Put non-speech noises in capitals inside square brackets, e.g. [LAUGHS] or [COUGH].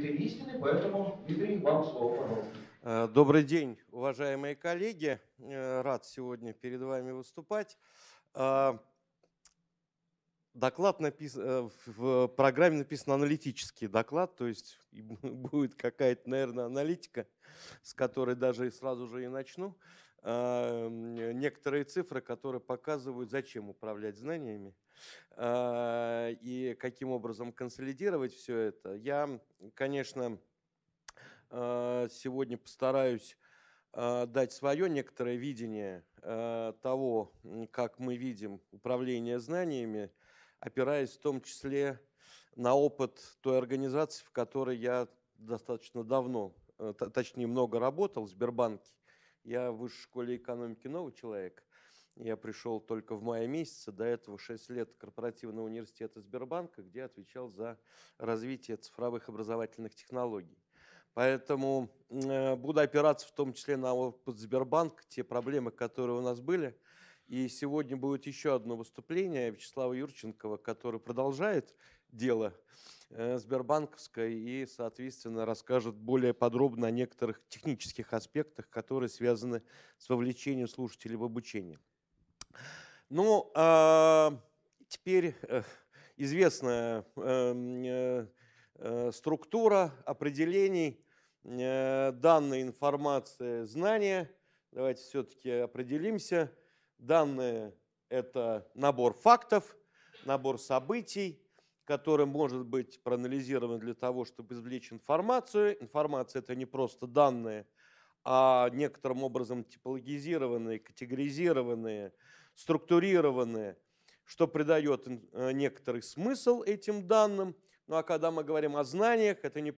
святой истины, поэтому, Дмитрий, вам слово, пожалуйста. Э, добрый день, уважаемые коллеги. Э, рад сегодня перед вами выступать. Э, доклад написан, в программе написан аналитический доклад, то есть [LAUGHS] будет какая-то, наверное, аналитика, с которой даже сразу же и начну. Некоторые цифры, которые показывают, зачем управлять знаниями и каким образом консолидировать все это, я, конечно, э, сегодня постараюсь э, дать свое некоторое видение э, того, как мы видим управление знаниями, опираясь в том числе на опыт той организации, в которой я достаточно давно, точнее много работал, в Сбербанке. Я в высшей школе экономики новый человек, я пришел только в мае месяце, до этого 6 лет корпоративного университета Сбербанка, где отвечал за развитие цифровых образовательных технологий. Поэтому э, буду опираться в том числе на опыт Сбербанк, те проблемы, которые у нас были. И сегодня будет еще одно выступление Вячеслава Юрченкова, который продолжает дело э, Сбербанковское и, соответственно, расскажет более подробно о некоторых технических аспектах, которые связаны с вовлечением слушателей в обучение. Ну, а теперь известная эм, э, э, структура определений э, данные информации знания. Давайте все-таки определимся. Данные – это набор фактов, набор событий, который может быть проанализирован для того, чтобы извлечь информацию. Информация – это не просто данные, а некоторым образом типологизированные, категоризированные, структурированные, что придает э, некоторый смысл этим данным. Ну а когда мы говорим о знаниях, это не